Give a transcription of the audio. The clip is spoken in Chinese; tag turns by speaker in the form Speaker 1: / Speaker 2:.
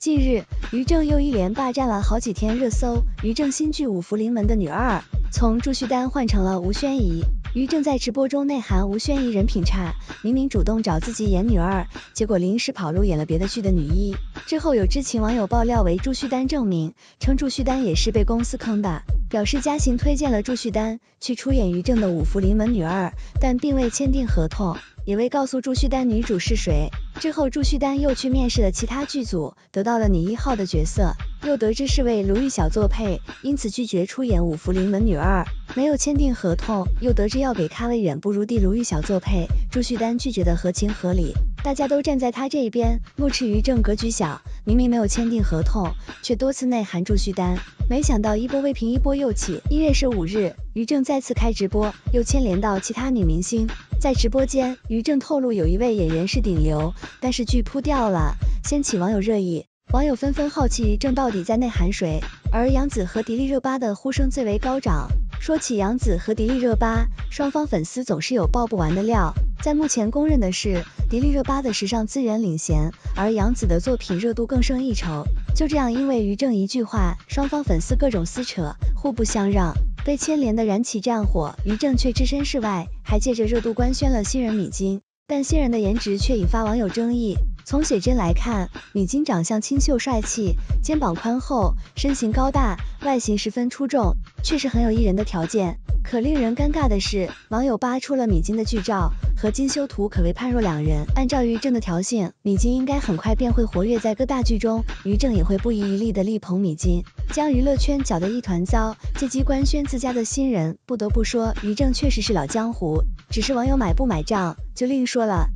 Speaker 1: 近日，于正又一连霸占了好几天热搜。于正新剧《五福临门》的女二，从朱绪丹换成了吴宣仪。于正在直播中内涵吴宣仪人品差，明明主动找自己演女二，结果临时跑路演了别的剧的女一。之后有知情网友爆料为朱绪丹证明，称朱绪丹也是被公司坑的，表示嘉行推荐了朱绪丹去出演于正的五福临门女二，但并未签订合同，也未告诉朱绪丹女主是谁。之后朱绪丹又去面试了其他剧组，得到了女一号的角色，又得知是为卢昱晓作配，因此拒绝出演五福临门女二，没有签订合同，又得知要给咖位远不如递卢昱晓作配，朱绪丹拒绝的合情合理。大家都站在他这一边，怒斥于正格局小，明明没有签订合同，却多次内涵住绪单。没想到一波未平，一波又起。一月十五日，于正再次开直播，又牵连到其他女明星。在直播间，于正透露有一位演员是顶流，但是剧扑掉了，掀起网友热议。网友纷纷好奇，正到底在内涵谁？而杨紫和迪丽热巴的呼声最为高涨。说起杨紫和迪丽热巴，双方粉丝总是有爆不完的料。在目前公认的是，迪丽热巴的时尚资源领衔，而杨紫的作品热度更胜一筹。就这样，因为于正一句话，双方粉丝各种撕扯，互不相让，被牵连的燃起战火，于正却置身事外，还借着热度官宣了新人米金。但新人的颜值却引发网友争议。从写真来看，米金长相清秀帅气，肩膀宽厚，身形高大，外形十分出众，确实很有艺人的条件。可令人尴尬的是，网友扒出了米金的剧照和金修图，可谓判若两人。按照于正的调性，米金应该很快便会活跃在各大剧中，于正也会不遗余力的力捧米金，将娱乐圈搅得一团糟，借机官宣自家的新人。不得不说，于正确实是老江湖，只是网友买不买账就另说了。